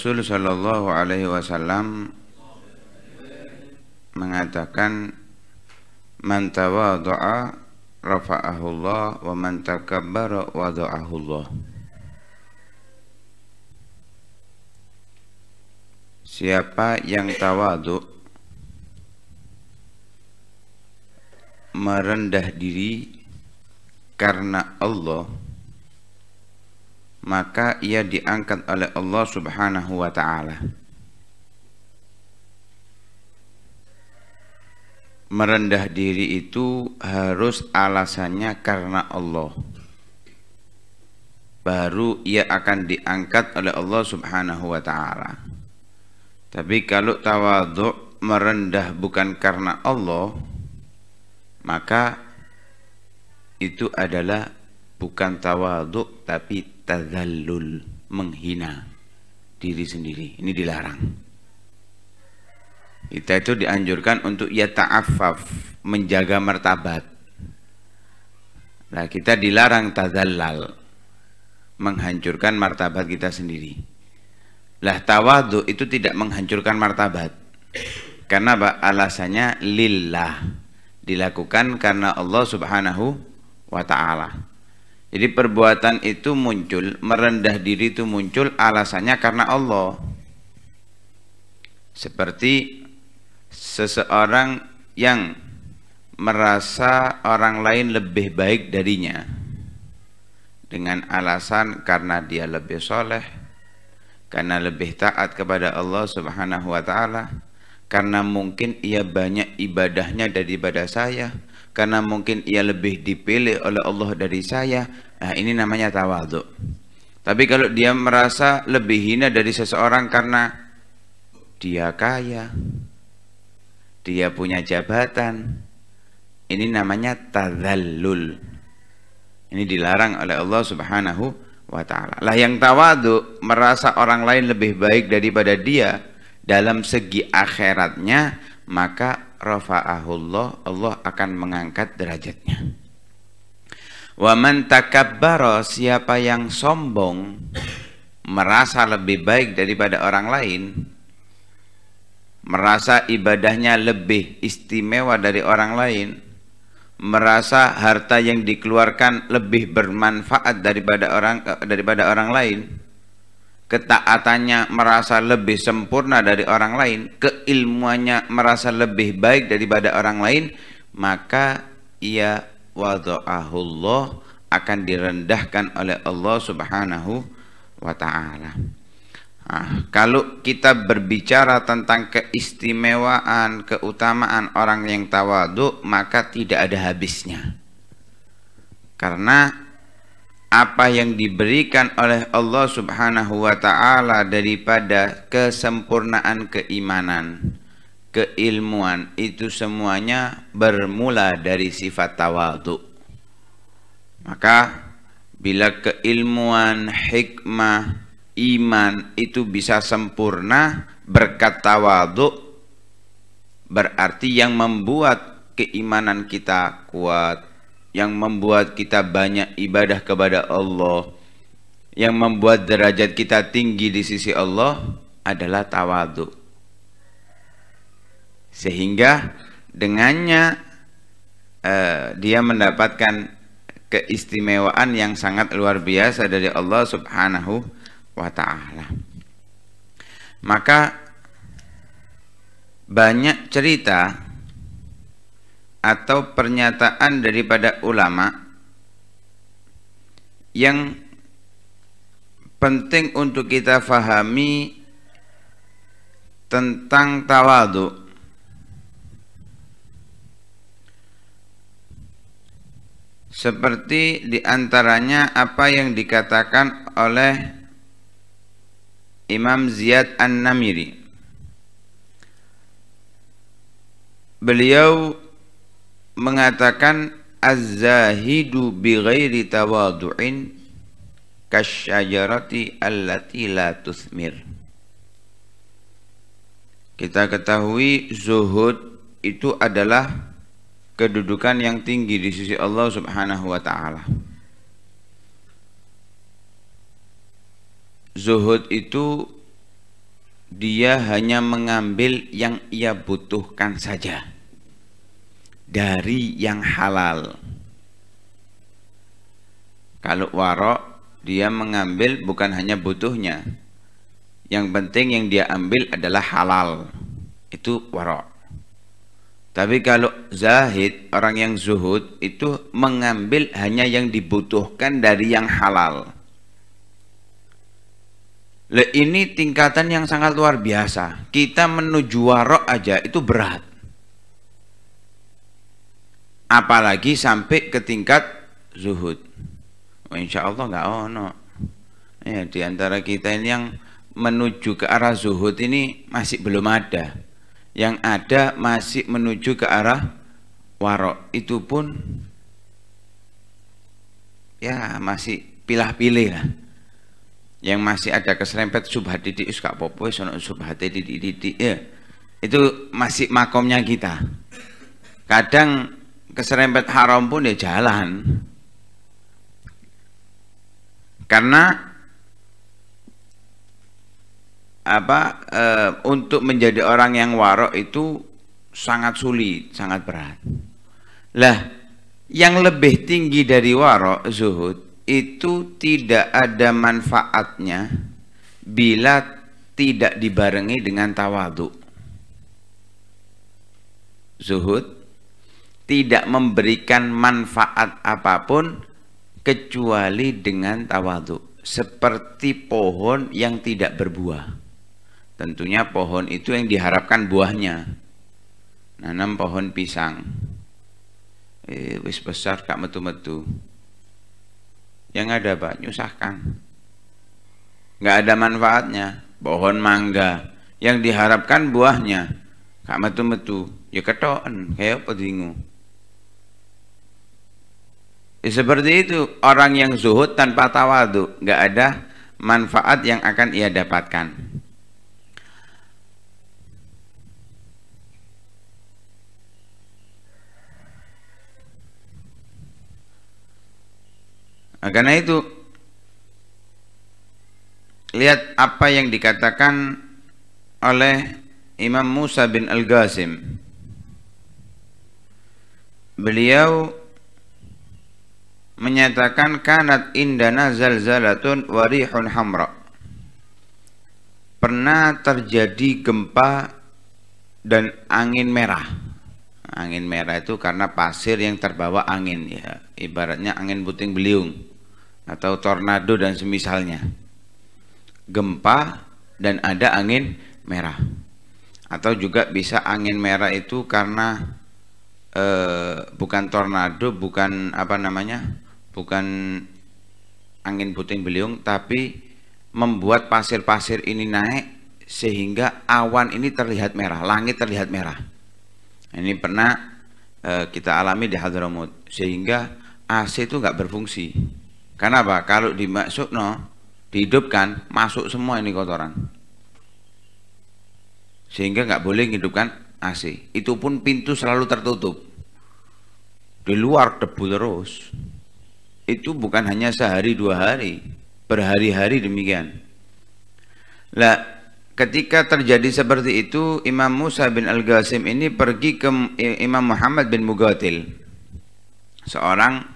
Rasul Shallallahu Alaihi Wasallam mengatakan man tawadha'a rafa'ahullah wa man takabbara wada'ahullah Siapa yang tawadu merendah diri karena Allah maka ia diangkat oleh Allah Subhanahu wa taala. Merendah diri itu harus alasannya karena Allah. Baru ia akan diangkat oleh Allah Subhanahu wa taala. Tapi kalau tawadhu merendah bukan karena Allah, maka itu adalah bukan tawaduk tapi tadallul menghina diri sendiri ini dilarang kita itu dianjurkan untuk ya ta'afaf menjaga martabat nah kita dilarang tadallal menghancurkan martabat kita sendiri lah tawaduk itu tidak menghancurkan martabat karena alasannya lillah dilakukan karena Allah subhanahu wa ta'ala jadi perbuatan itu muncul, merendah diri itu muncul alasannya karena Allah. Seperti seseorang yang merasa orang lain lebih baik darinya dengan alasan karena dia lebih soleh, karena lebih taat kepada Allah Subhanahu wa Ta'ala, karena mungkin ia banyak ibadahnya daripada saya, karena mungkin ia lebih dipilih oleh Allah dari saya nah ini namanya tawadhu tapi kalau dia merasa lebih hina dari seseorang karena dia kaya dia punya jabatan ini namanya tadallul ini dilarang oleh Allah subhanahu wa ta'ala lah yang tawadhu merasa orang lain lebih baik daripada dia dalam segi akhiratnya maka rafa'ahullah Allah akan mengangkat derajatnya wa man takabbara siapa yang sombong merasa lebih baik daripada orang lain merasa ibadahnya lebih istimewa dari orang lain merasa harta yang dikeluarkan lebih bermanfaat daripada orang daripada orang lain ketaatannya merasa lebih sempurna dari orang lain, keilmuannya merasa lebih baik daripada orang lain, maka ia wada'ahullah akan direndahkan oleh Allah Subhanahu wa taala. Nah, kalau kita berbicara tentang keistimewaan, keutamaan orang yang tawadu, maka tidak ada habisnya. Karena apa yang diberikan oleh Allah Subhanahu wa taala daripada kesempurnaan keimanan, keilmuan itu semuanya bermula dari sifat tawadhu. Maka bila keilmuan, hikmah, iman itu bisa sempurna berkat tawadhu berarti yang membuat keimanan kita kuat, yang membuat kita banyak ibadah kepada Allah yang membuat derajat kita tinggi di sisi Allah adalah tawadhu. sehingga dengannya eh, dia mendapatkan keistimewaan yang sangat luar biasa dari Allah Subhanahu wa taala. Maka banyak cerita atau pernyataan daripada ulama yang penting untuk kita fahami tentang tawadu seperti diantaranya apa yang dikatakan oleh Imam Ziyad An-Namiri beliau mengatakan az-zahidu bi ghairi tawadu'in kasyajarati allati la tusmir. Kita ketahui zuhud itu adalah kedudukan yang tinggi di sisi Allah Subhanahu wa taala. Zuhud itu dia hanya mengambil yang ia butuhkan saja dari yang halal. Kalau warok dia mengambil bukan hanya butuhnya. Yang penting yang dia ambil adalah halal. Itu warok. Tapi kalau zahid, orang yang zuhud itu mengambil hanya yang dibutuhkan dari yang halal. Le, ini tingkatan yang sangat luar biasa. Kita menuju warok aja itu berat apalagi sampai ke tingkat zuhud oh, insya Allah nggak no ya diantara kita ini yang menuju ke arah zuhud ini masih belum ada yang ada masih menuju ke arah warok itu pun ya masih pilah-pilih lah yang masih ada keserempet subhat didik suka popo sono subhat didik didik ya itu masih makomnya kita kadang keserempet haram pun ya jalan karena apa e, untuk menjadi orang yang warok itu sangat sulit sangat berat lah yang lebih tinggi dari warok zuhud itu tidak ada manfaatnya bila tidak dibarengi dengan tawadu zuhud tidak memberikan manfaat apapun kecuali dengan tawadu seperti pohon yang tidak berbuah tentunya pohon itu yang diharapkan buahnya nanam pohon pisang eh, wis besar kak metu-metu yang ada pak nyusahkan nggak ada manfaatnya pohon mangga yang diharapkan buahnya kak metu-metu ya ketoan kayak pedingu Ya, seperti itu orang yang zuhud tanpa tawadu, nggak ada manfaat yang akan ia dapatkan. Nah, karena itu lihat apa yang dikatakan oleh Imam Musa bin al Ghazim. Beliau menyatakan kanat indana zalzalatun warihun hamra. Pernah terjadi gempa dan angin merah. Angin merah itu karena pasir yang terbawa angin ya, ibaratnya angin puting beliung atau tornado dan semisalnya. Gempa dan ada angin merah. Atau juga bisa angin merah itu karena eh, bukan tornado, bukan apa namanya? bukan angin puting beliung tapi membuat pasir-pasir ini naik sehingga awan ini terlihat merah, langit terlihat merah. Ini pernah e, kita alami di Hadramaut sehingga AC itu nggak berfungsi. Karena apa? Kalau dimasuk no, dihidupkan, masuk semua ini kotoran. Sehingga nggak boleh menghidupkan AC. Itu pun pintu selalu tertutup. Di luar debu terus itu bukan hanya sehari dua hari, berhari-hari demikian. Lah, ketika terjadi seperti itu, Imam Musa bin al Ghazim ini pergi ke Imam Muhammad bin Mugatil. Seorang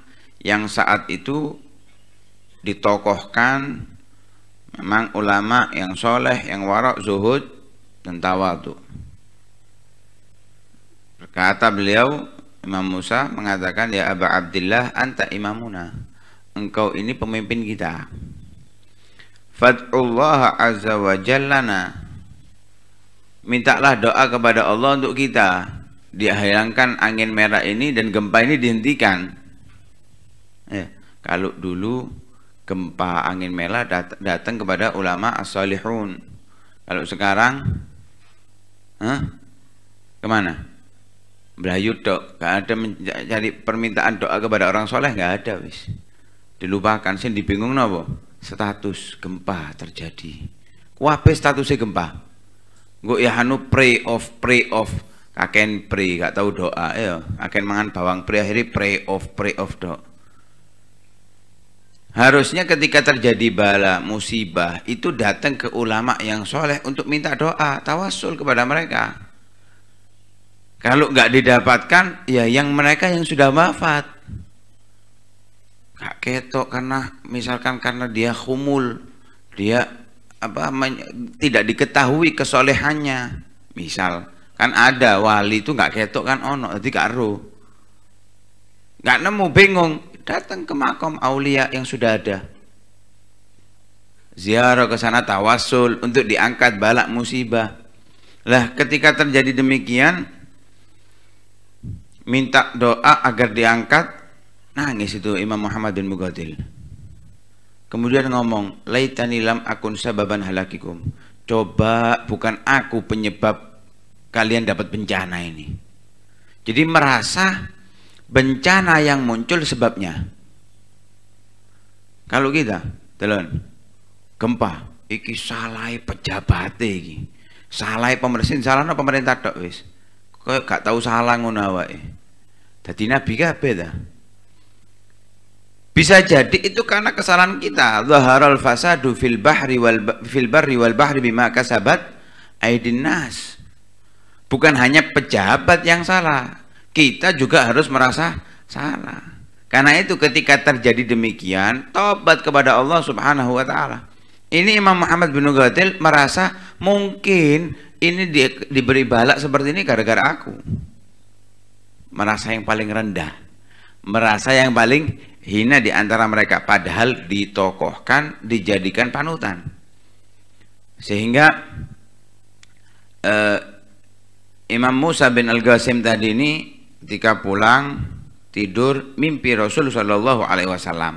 yang saat itu ditokohkan memang ulama yang soleh, yang warak, zuhud, dan tawadu. Berkata beliau, Imam Musa mengatakan ya Aba Abdillah anta imamuna engkau ini pemimpin kita Fad'ullah azza wa jallana mintalah doa kepada Allah untuk kita dihilangkan angin merah ini dan gempa ini dihentikan ya, kalau dulu gempa angin merah dat datang kepada ulama as-salihun kalau sekarang huh? Eh, kemana? Melayu dok, gak ada mencari permintaan doa kepada orang soleh gak ada wis. Dilupakan sih dibingung nopo. Status gempa terjadi. Kuape statusnya gempa. Gue ya hanu pray of pray of kakek pray gak tahu doa ya Kakek mangan bawang pray akhirnya pray of pray off dok Harusnya ketika terjadi bala musibah itu datang ke ulama yang soleh untuk minta doa, tawasul kepada mereka. Kalau nggak didapatkan, ya yang mereka yang sudah wafat. Nggak ketok karena misalkan karena dia kumul, dia apa tidak diketahui kesolehannya. Misal, kan ada wali itu nggak ketok kan ono, jadi gak ro. Nggak nemu, bingung. Datang ke makam aulia yang sudah ada. Ziarah ke sana tawasul untuk diangkat balak musibah. Lah ketika terjadi demikian, minta doa agar diangkat nangis itu Imam Muhammad bin Mugadil. kemudian ngomong laitani lam akun sababan halakikum coba bukan aku penyebab kalian dapat bencana ini jadi merasa bencana yang muncul sebabnya kalau kita telon gempa iki salai pejabat iki salai pemerintah salah pemerintah tok wis Kau gak tahu salah ngono awake. Dadi nabi kabeh ta. Bisa jadi itu karena kesalahan kita. Zaharal fasadu fil bahri wal fil barri wal bahri bima kasabat aidin nas. Bukan hanya pejabat yang salah. Kita juga harus merasa salah. Karena itu ketika terjadi demikian, tobat kepada Allah Subhanahu wa taala. Ini Imam Muhammad bin Ghatil merasa mungkin ini di, diberi balak seperti ini gara-gara aku. Merasa yang paling rendah. Merasa yang paling hina di antara mereka. Padahal ditokohkan, dijadikan panutan. Sehingga eh, Imam Musa bin al Ghazim tadi ini ketika pulang tidur mimpi Rasulullah Shallallahu Wasallam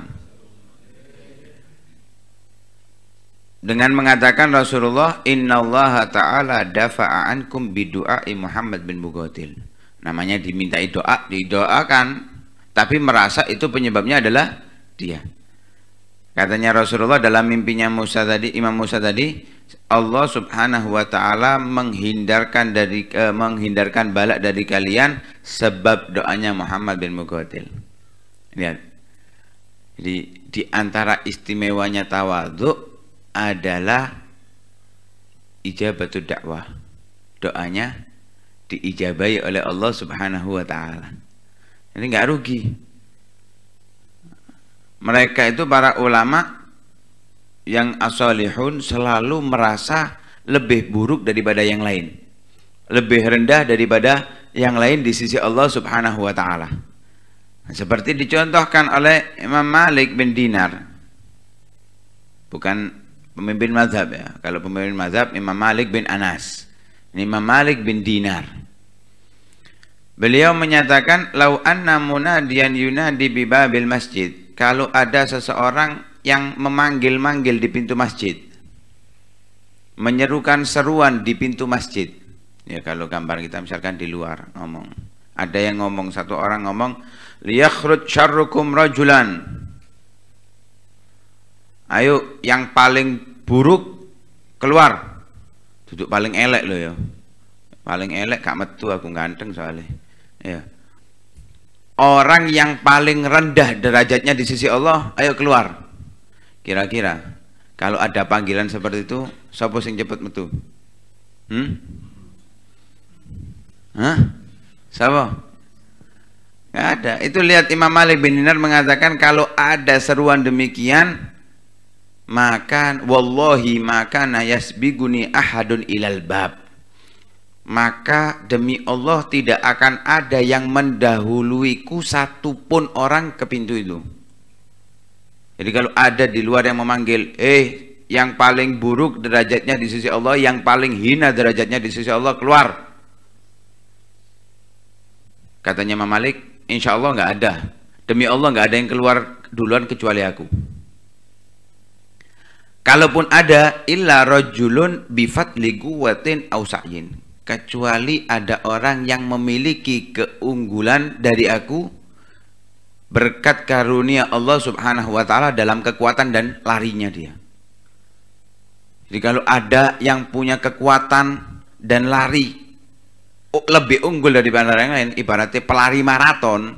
dengan mengatakan Rasulullah Inna Allah Ta'ala dafa'ankum bidu'ai Muhammad bin Bugotil. namanya dimintai doa didoakan tapi merasa itu penyebabnya adalah dia katanya Rasulullah dalam mimpinya Musa tadi Imam Musa tadi Allah Subhanahu wa taala menghindarkan dari eh, menghindarkan balak dari kalian sebab doanya Muhammad bin Mugotil lihat jadi di antara istimewanya tawaduk adalah ijabatul dakwah. Doanya diijabai oleh Allah Subhanahu wa taala. Ini nggak rugi. Mereka itu para ulama yang asalihun selalu merasa lebih buruk daripada yang lain. Lebih rendah daripada yang lain di sisi Allah Subhanahu wa taala. Seperti dicontohkan oleh Imam Malik bin Dinar. Bukan pemimpin mazhab ya. Kalau pemimpin mazhab Imam Malik bin Anas. Ini Imam Malik bin Dinar. Beliau menyatakan lau anna munadiyan yunadi bi babil masjid. Kalau ada seseorang yang memanggil-manggil di pintu masjid. Menyerukan seruan di pintu masjid. Ya kalau gambar kita misalkan di luar ngomong. Ada yang ngomong satu orang ngomong liyakhruj syarrukum rajulan Ayo yang paling buruk keluar duduk paling elek lo ya paling elek gak metu aku ganteng soalnya ya orang yang paling rendah derajatnya di sisi Allah ayo keluar kira-kira kalau ada panggilan seperti itu siapa sing cepet metu hmm Hah? siapa Gak ada. Itu lihat Imam Malik bin Dinar mengatakan kalau ada seruan demikian, maka wallahi maka yasbiguni ahadun ilal bab maka demi Allah tidak akan ada yang mendahuluiku pun orang ke pintu itu jadi kalau ada di luar yang memanggil eh yang paling buruk derajatnya di sisi Allah yang paling hina derajatnya di sisi Allah keluar katanya Imam Malik insya Allah nggak ada demi Allah nggak ada yang keluar duluan kecuali aku Kalaupun ada illa rajulun bifadli quwwatin au sa'yin. Kecuali ada orang yang memiliki keunggulan dari aku berkat karunia Allah Subhanahu wa taala dalam kekuatan dan larinya dia. Jadi kalau ada yang punya kekuatan dan lari lebih unggul daripada yang lain, ibaratnya pelari maraton,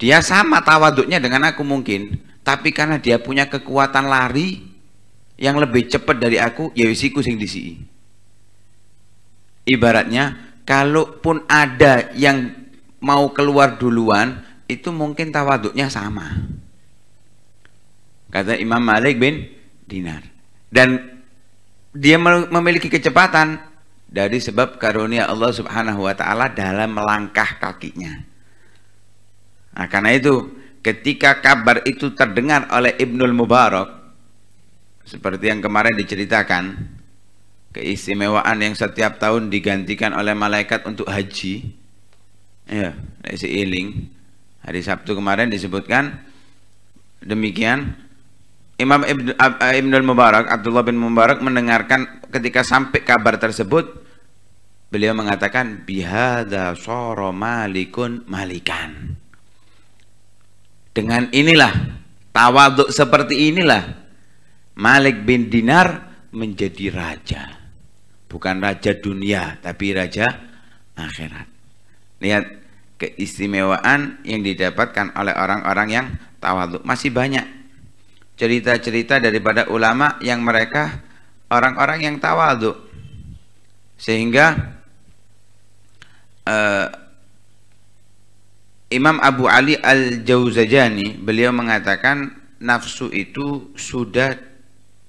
dia sama tawaduknya dengan aku mungkin, tapi karena dia punya kekuatan lari, yang lebih cepat dari aku ya wis iku sing disi. ibaratnya kalaupun ada yang mau keluar duluan itu mungkin tawaduknya sama kata Imam Malik bin Dinar dan dia memiliki kecepatan dari sebab karunia Allah Subhanahu wa taala dalam melangkah kakinya. Nah, karena itu ketika kabar itu terdengar oleh Ibnul Mubarak seperti yang kemarin diceritakan, keistimewaan yang setiap tahun digantikan oleh malaikat untuk haji. Ya, seiling. Hari Sabtu kemarin disebutkan demikian Imam Ibn, eh, Ibn mubarak Abdullah bin Mubarak mendengarkan ketika sampai kabar tersebut, beliau mengatakan, Bihada soro malikun malikan. Dengan inilah, tawaduk seperti inilah, Malik bin Dinar menjadi raja. Bukan raja dunia, tapi raja akhirat. Lihat keistimewaan yang didapatkan oleh orang-orang yang tawaduk. Masih banyak cerita-cerita daripada ulama yang mereka orang-orang yang tawaduk. Sehingga uh, Imam Abu Ali Al-Jauzajani beliau mengatakan nafsu itu sudah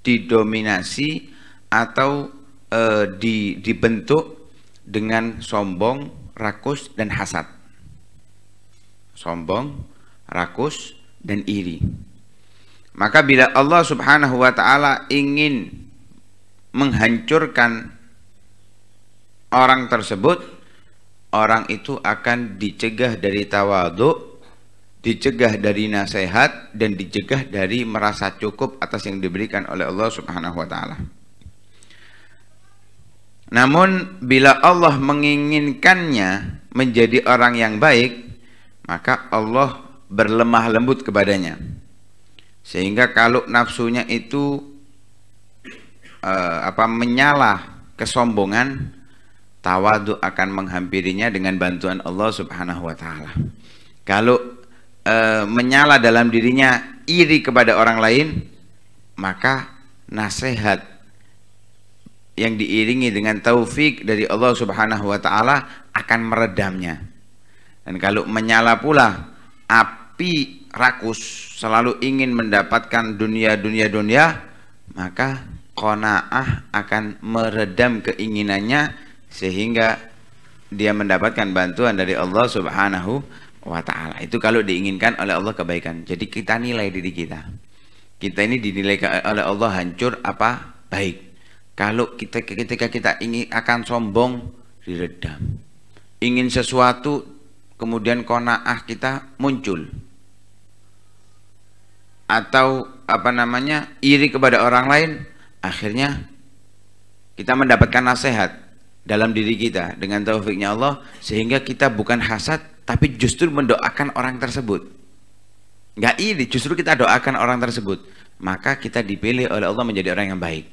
didominasi atau e, di, dibentuk dengan sombong, rakus, dan hasad. Sombong, rakus, dan iri. Maka bila Allah subhanahu wa ta'ala ingin menghancurkan orang tersebut, orang itu akan dicegah dari tawaduk dicegah dari nasihat dan dicegah dari merasa cukup atas yang diberikan oleh Allah Subhanahu wa taala. Namun bila Allah menginginkannya menjadi orang yang baik, maka Allah berlemah lembut kepadanya. Sehingga kalau nafsunya itu eh, apa menyala kesombongan, tawadu akan menghampirinya dengan bantuan Allah Subhanahu wa taala. Kalau e, menyala dalam dirinya iri kepada orang lain, maka nasihat yang diiringi dengan taufik dari Allah Subhanahu wa taala akan meredamnya. Dan kalau menyala pula api rakus selalu ingin mendapatkan dunia dunia dunia, maka qanaah akan meredam keinginannya sehingga dia mendapatkan bantuan dari Allah Subhanahu wa taala. Itu kalau diinginkan oleh Allah kebaikan. Jadi kita nilai diri kita. Kita ini dinilai oleh Allah hancur apa baik. Kalau kita ketika kita ingin akan sombong diredam. Ingin sesuatu kemudian konaah kita muncul. Atau apa namanya? iri kepada orang lain akhirnya kita mendapatkan nasihat dalam diri kita dengan taufiknya Allah sehingga kita bukan hasad tapi justru mendoakan orang tersebut nggak ini justru kita doakan orang tersebut maka kita dipilih oleh Allah menjadi orang yang baik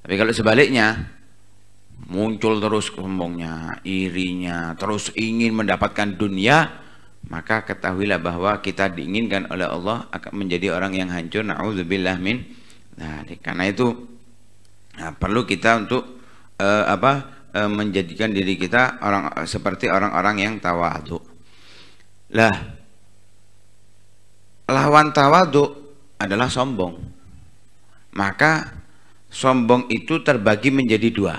tapi kalau sebaliknya muncul terus sombongnya, irinya, terus ingin mendapatkan dunia, maka ketahuilah bahwa kita diinginkan oleh Allah akan menjadi orang yang hancur. Nauzubillah min. Nah, karena itu nah, perlu kita untuk uh, apa uh, menjadikan diri kita orang seperti orang-orang yang tawadhu. Lah, lawan tawadu adalah sombong. Maka sombong itu terbagi menjadi dua.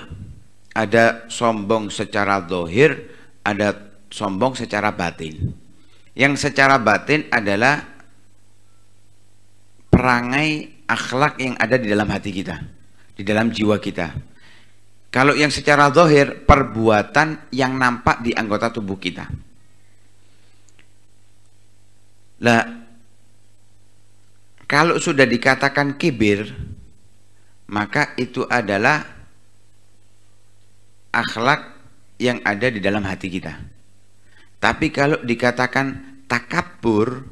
Ada sombong secara dohir, ada sombong secara batin. Yang secara batin adalah perangai akhlak yang ada di dalam hati kita, di dalam jiwa kita. Kalau yang secara dohir, perbuatan yang nampak di anggota tubuh kita lah kalau sudah dikatakan kibir maka itu adalah akhlak yang ada di dalam hati kita. Tapi kalau dikatakan takabur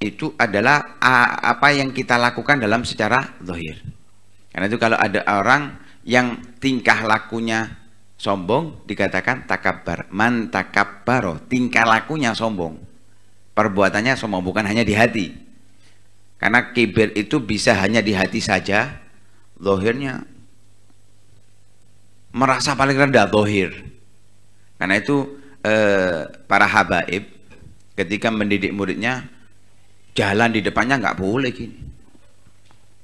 itu adalah apa yang kita lakukan dalam secara zahir. Karena itu kalau ada orang yang tingkah lakunya sombong dikatakan takabar, Man takabbaro, tingkah lakunya sombong perbuatannya semua bukan hanya di hati karena kibir itu bisa hanya di hati saja lohirnya merasa paling rendah lohir karena itu eh, para habaib ketika mendidik muridnya jalan di depannya nggak boleh gini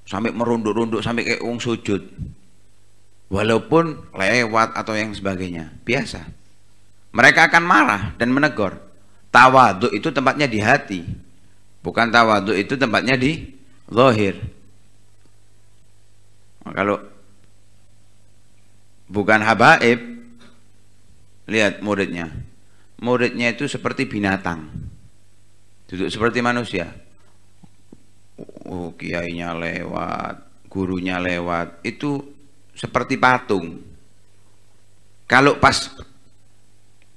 sampai merunduk-runduk sampai kayak uang sujud walaupun lewat atau yang sebagainya biasa mereka akan marah dan menegur tawaduk itu tempatnya di hati bukan tawaduk itu tempatnya di zahir nah, kalau bukan habaib lihat muridnya muridnya itu seperti binatang duduk seperti manusia oh kiainya lewat gurunya lewat itu seperti patung kalau pas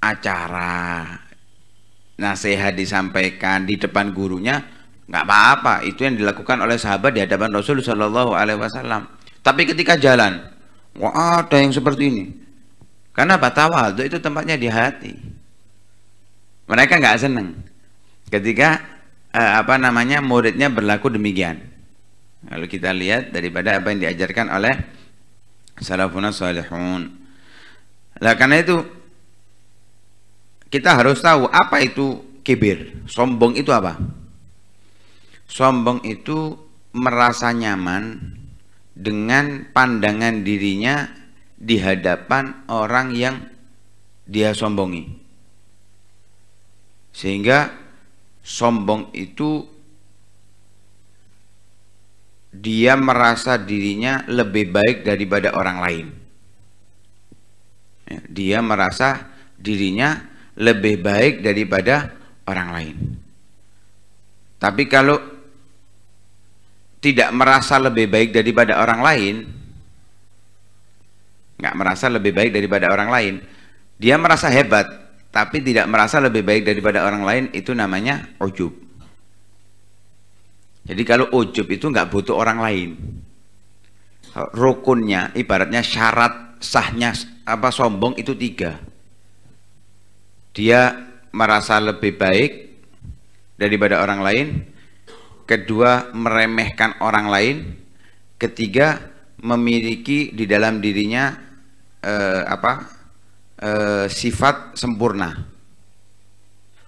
acara nasihat disampaikan di depan gurunya nggak apa-apa itu yang dilakukan oleh sahabat di hadapan Rasulullah Shallallahu Alaihi Wasallam tapi ketika jalan wah ada yang seperti ini karena apa tawadhu itu tempatnya di hati mereka nggak seneng ketika eh, apa namanya muridnya berlaku demikian lalu kita lihat daripada apa yang diajarkan oleh Salafun salihun lah karena itu kita harus tahu apa itu kibir. Sombong itu apa? Sombong itu merasa nyaman dengan pandangan dirinya di hadapan orang yang dia sombongi. Sehingga sombong itu dia merasa dirinya lebih baik daripada orang lain. Ya, dia merasa dirinya lebih baik daripada orang lain. Tapi kalau tidak merasa lebih baik daripada orang lain, nggak merasa lebih baik daripada orang lain, dia merasa hebat, tapi tidak merasa lebih baik daripada orang lain, itu namanya ujub. Jadi kalau ujub itu nggak butuh orang lain, rukunnya, ibaratnya syarat sahnya apa sombong itu tiga dia merasa lebih baik daripada orang lain kedua meremehkan orang lain ketiga memiliki di dalam dirinya eh, apa eh, sifat sempurna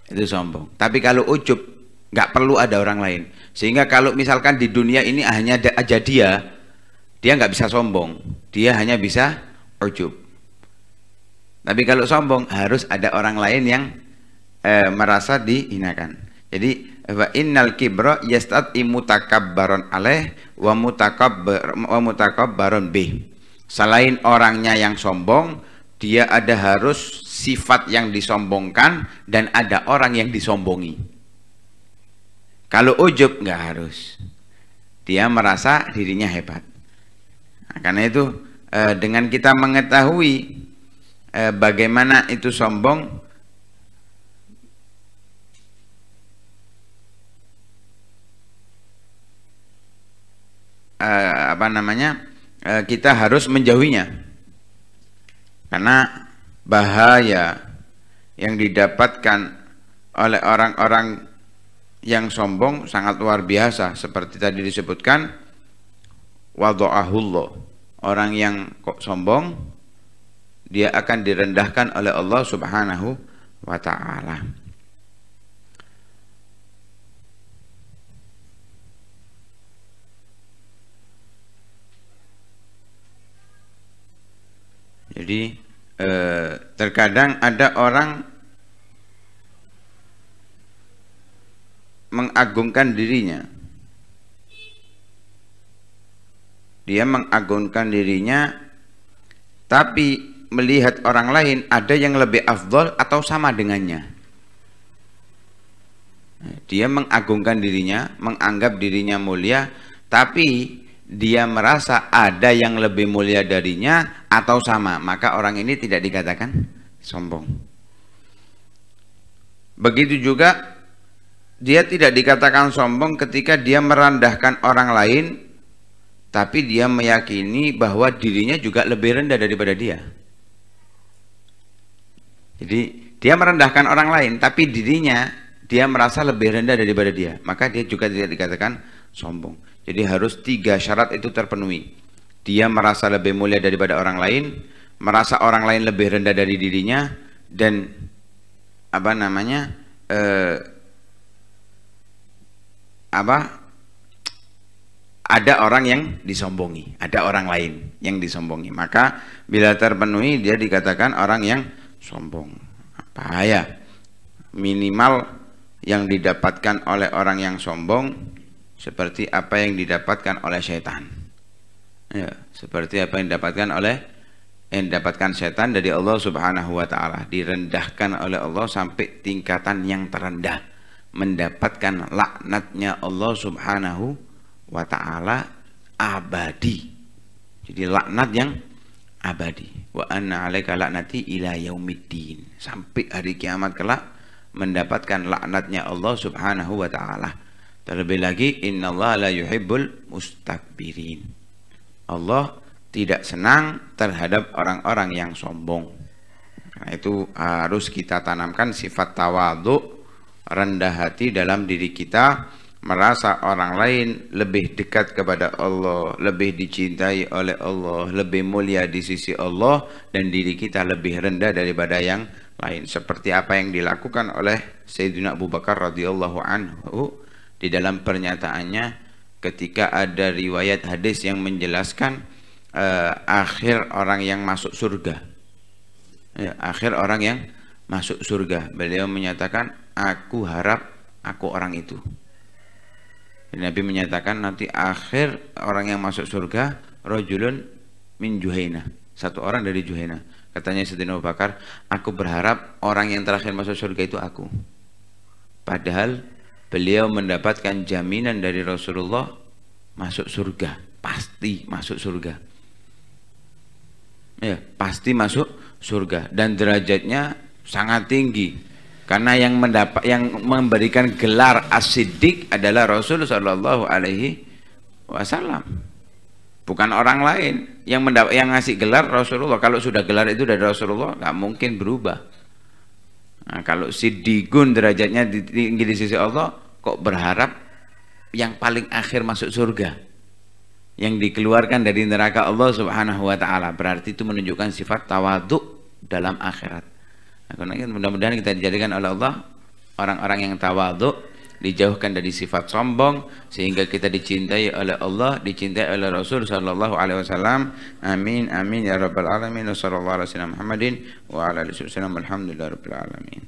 itu sombong tapi kalau ujub nggak perlu ada orang lain sehingga kalau misalkan di dunia ini hanya ada aja dia dia nggak bisa sombong dia hanya bisa ujub tapi kalau sombong harus ada orang lain yang e, merasa dihinakan. Jadi wa innal kibra yastat imutakabbaron baron wa mutakabbar wa mutakabbaron bih. Selain orangnya yang sombong, dia ada harus sifat yang disombongkan dan ada orang yang disombongi. Kalau ujub nggak harus. Dia merasa dirinya hebat. Nah, karena itu eh, dengan kita mengetahui e, bagaimana itu sombong e, apa namanya e, kita harus menjauhinya karena bahaya yang didapatkan oleh orang-orang yang sombong sangat luar biasa seperti tadi disebutkan wadu'ahullah orang yang kok sombong dia akan direndahkan oleh Allah Subhanahu wa taala. Jadi eh, terkadang ada orang mengagungkan dirinya. Dia mengagungkan dirinya tapi melihat orang lain ada yang lebih afdol atau sama dengannya. Dia mengagungkan dirinya, menganggap dirinya mulia, tapi dia merasa ada yang lebih mulia darinya atau sama, maka orang ini tidak dikatakan sombong. Begitu juga dia tidak dikatakan sombong ketika dia merendahkan orang lain tapi dia meyakini bahwa dirinya juga lebih rendah daripada dia. Jadi dia merendahkan orang lain, tapi dirinya dia merasa lebih rendah daripada dia. Maka dia juga tidak dikatakan sombong. Jadi harus tiga syarat itu terpenuhi. Dia merasa lebih mulia daripada orang lain, merasa orang lain lebih rendah dari dirinya, dan apa namanya eh, apa ada orang yang disombongi, ada orang lain yang disombongi. Maka bila terpenuhi dia dikatakan orang yang sombong apa ya minimal yang didapatkan oleh orang yang sombong seperti apa yang didapatkan oleh setan ya, seperti apa yang didapatkan oleh yang didapatkan setan dari Allah Subhanahu wa taala direndahkan oleh Allah sampai tingkatan yang terendah mendapatkan laknatnya Allah Subhanahu wa taala abadi jadi laknat yang abadi wa anna alaika laknati ila yaumiddin sampai hari kiamat kelak mendapatkan laknatnya Allah subhanahu wa ta'ala terlebih lagi inna Allah la yuhibbul mustakbirin Allah tidak senang terhadap orang-orang yang sombong nah, itu harus kita tanamkan sifat tawadhu rendah hati dalam diri kita merasa orang lain lebih dekat kepada Allah, lebih dicintai oleh Allah, lebih mulia di sisi Allah dan diri kita lebih rendah daripada yang lain. Seperti apa yang dilakukan oleh Sayyidina Abu Bakar radhiyallahu anhu di dalam pernyataannya ketika ada riwayat hadis yang menjelaskan uh, akhir orang yang masuk surga. Ya, akhir orang yang masuk surga. Beliau menyatakan, "Aku harap aku orang itu." Dan Nabi menyatakan nanti akhir orang yang masuk surga rojulun min Juhaina. Satu orang dari Juhaina. Katanya Sayyidina Abu Bakar, aku berharap orang yang terakhir masuk surga itu aku. Padahal beliau mendapatkan jaminan dari Rasulullah masuk surga. Pasti masuk surga. Ya, pasti masuk surga. Dan derajatnya sangat tinggi karena yang mendapat yang memberikan gelar asidik adalah Rasulullah Shallallahu Alaihi Wasallam. Bukan orang lain yang mendapat yang ngasih gelar Rasulullah. Kalau sudah gelar itu dari Rasulullah, nggak mungkin berubah. Nah, kalau sidigun derajatnya tinggi di sisi Allah, kok berharap yang paling akhir masuk surga? Yang dikeluarkan dari neraka Allah Subhanahu wa taala. Berarti itu menunjukkan sifat tawaduk dalam akhirat mudah-mudahan kita dijadikan oleh Allah orang-orang yang tawadhu dijauhkan dari sifat sombong sehingga kita dicintai oleh Allah dicintai oleh Rasul sallallahu alaihi wasallam amin amin ya rabbal alamin sallallahu alaihi wasallam Muhammadin wa ala alihi wasallam alhamdulillah rabbil alamin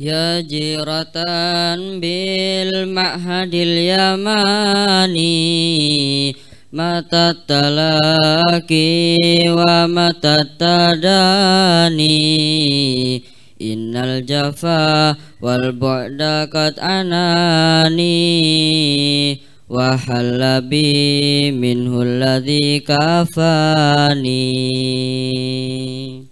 Ya jiratan bil ma'hadil yamani Mata talaki wa tadani innal jafa wal bu'da qad anani wa halabi minhu alladhi kafani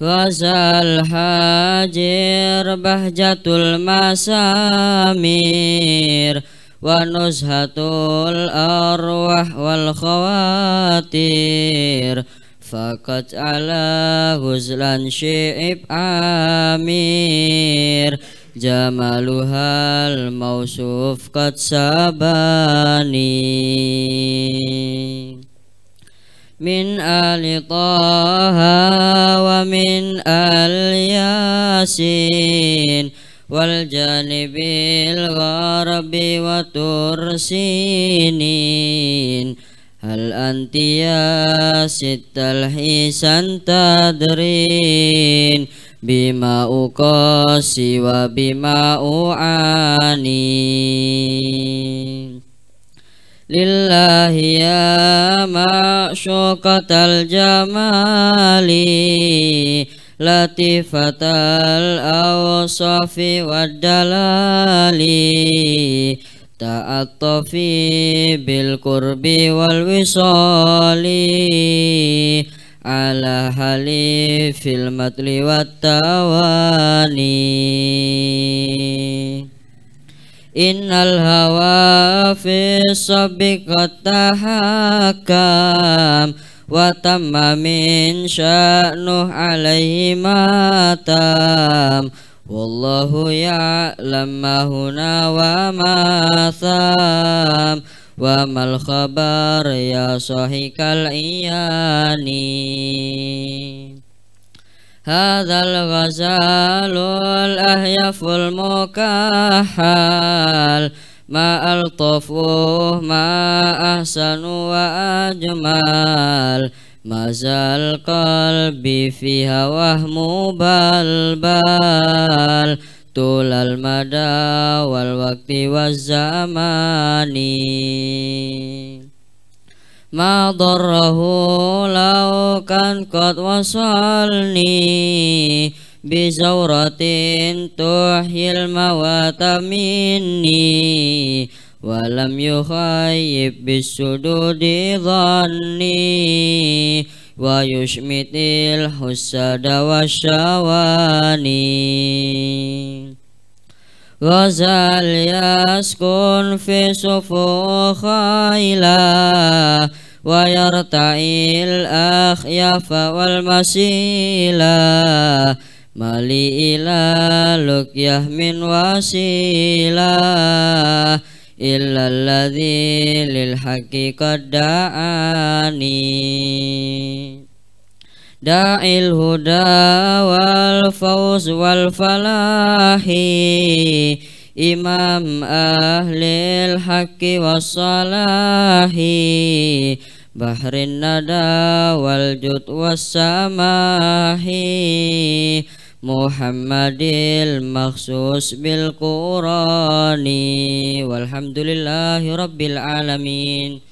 Ghazal hajir hajir bahjatul masamir wa nuzhatul arwah wal khawatir faqat ala huzlan syi'ib amir jamaluhal mausuf kat sabani min ali taha wa min al yasin والجانب الغرب وترسينين هل أنت يا ست الحسن تدرين بما أقاسي وبما أعاني لله يا معشوقة الجمال latifatal awsafi wadalali taatofi bil kurbi wal wisali ala halifil matli watawani innal hawa fi sabiqat tahakam وتم من شأنه عليه ما تام والله يعلم ما هنا وما ثام وما الخبر يا صاحك العياني هذا الغزال الأهيف المكحل ما ألطفوه ما أحسن وأجمل ما زال قلبي فيها وهم بلبل طول المدى والوقت والزمان ما ضره لو كان قد وصلني بزورة تحيي الموات مني ولم يخيب بالسدود ظني ويشمت الحسد والشواني غزل يسكن في صفو خيلا ويرتعي الأخياف والمسيلا mali ila lukyah min wasila illa alladhi lil haqqi qadda'ani da'il huda wal fawz wal falahi imam ahlil haqqi wassalahi bahrin nada wal jud samahi Muhammadil maksus bil Qurani walhamdulillahi rabbil alamin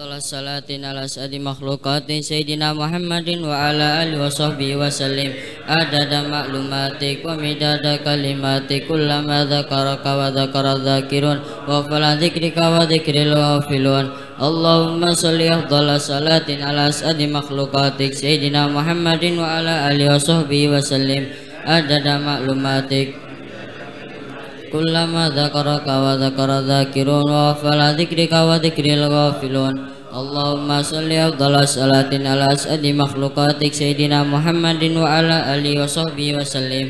afdhal as-salati 'ala makhlukatik makhluqatin Muhammadin waala 'ala alihi wa sahbihi wa sallim adada ma'lumatik wa midada kalimatik kullama dzakaraka wa dzakara dzakirun wa fala dzikrika wa dzikril Allahumma salli afdhal as-salati 'ala makhlukatik makhluqatik Muhammadin waala 'ala alihi wa sahbihi wa sallim كلما ذكرك وذكر ذاكرون وغفل ذكرك وذكر الغافلون اللهم صل أفضل صلاة على أسعد مخلوقاتك سيدنا محمد وعلى آله وصحبه وسلم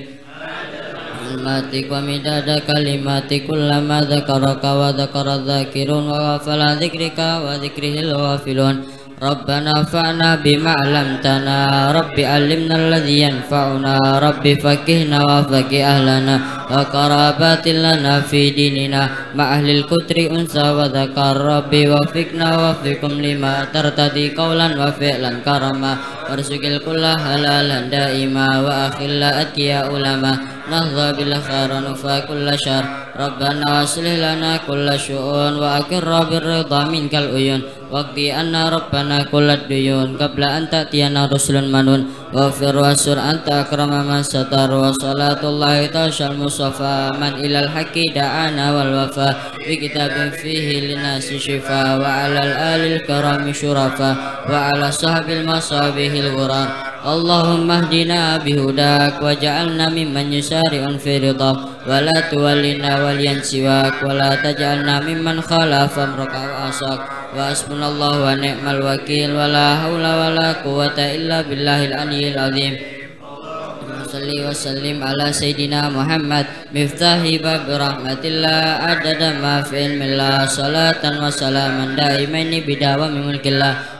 كلماتك ومداد كلماتك كلما ذكرك وذكر الذاكرون وغفل ذكرك وذكره الغافلون Rabbana fa'na bima alam tana Rabbi alimna alladhi yanfa'una Rabbi faqihna wa faqi ahlana Wa karabatin lana fi dinina Ma ahlil kutri unsa wa Rabbi wa fikna wa fikum lima Tartadi kaulan wa fi'lan karama warzuqil kulla halalan daima wa akhilla atiya ulama nahdha bil khair nufa kulla rabbana waslih lana kulla syu'un wa akirra bir ridha minkal uyun waqdi rabbana kulla duyun anta tiyana rusulun manun Wafir wasur anta akrama man satar wa salatullahi tashal musafa man ilal haki da'ana wal wafa bi kitabin fihi linasi shifa wa al alil karami syurafa wa ala sahabil masabihil wura Allahumma ahdina bihudak wa ja'alna mimman yusari'un fi ridhaf wa la tuwallina waliyan siwak wa la taj'alna mimman khalafam ruka'u asak Wasbunallahu wa ni'mal wakil wa la hawla wa la quwata illa billahil aliyyil azim Salli wa sallim ala Sayyidina Muhammad Miftahi bab rahmatillah Adada ma fi ilmillah Salatan wa salaman da'imaini bidawa mimulkillah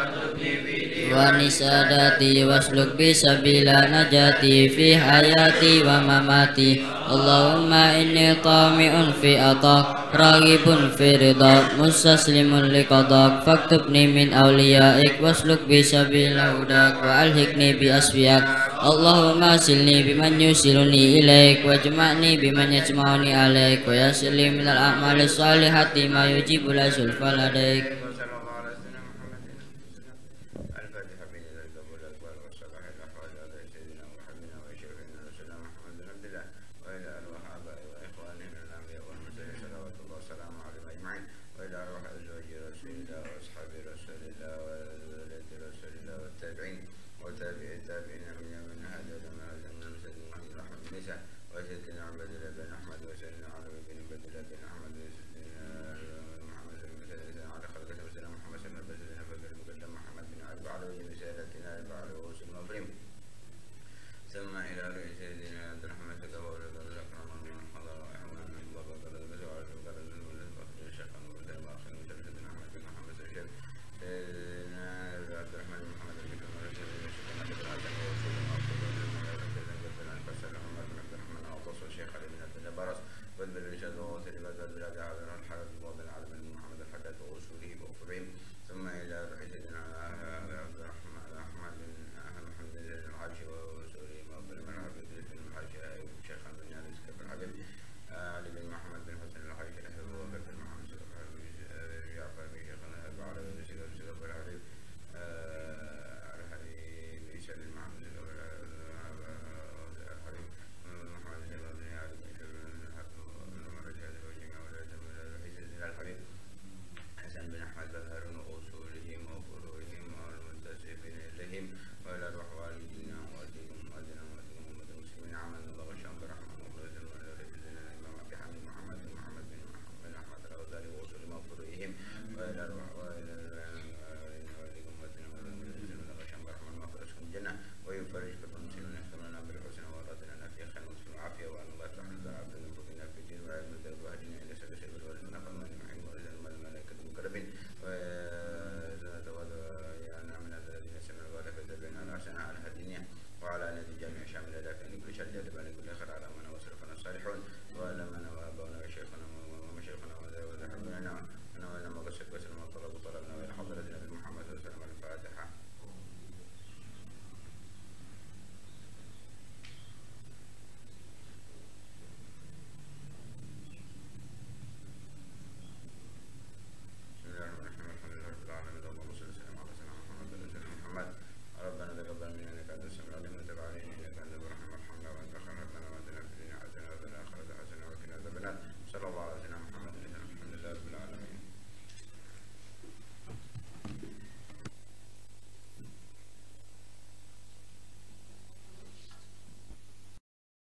wani sadati wasluk bisa bila najati fi hayati wa mamati Allahumma inni tami'un fi atak ragibun fi rida musaslimun liqadak faktubni min awliyaik wasluk bisa bila udak wa alhikni bi asfiak Allahumma silni biman yusiluni ilaik wa jema'ni biman yajma'uni alaik wa yasilni minal amali salihati ma yujibu la بعده ثم إلى رئيس عبد الرحمن وولدنا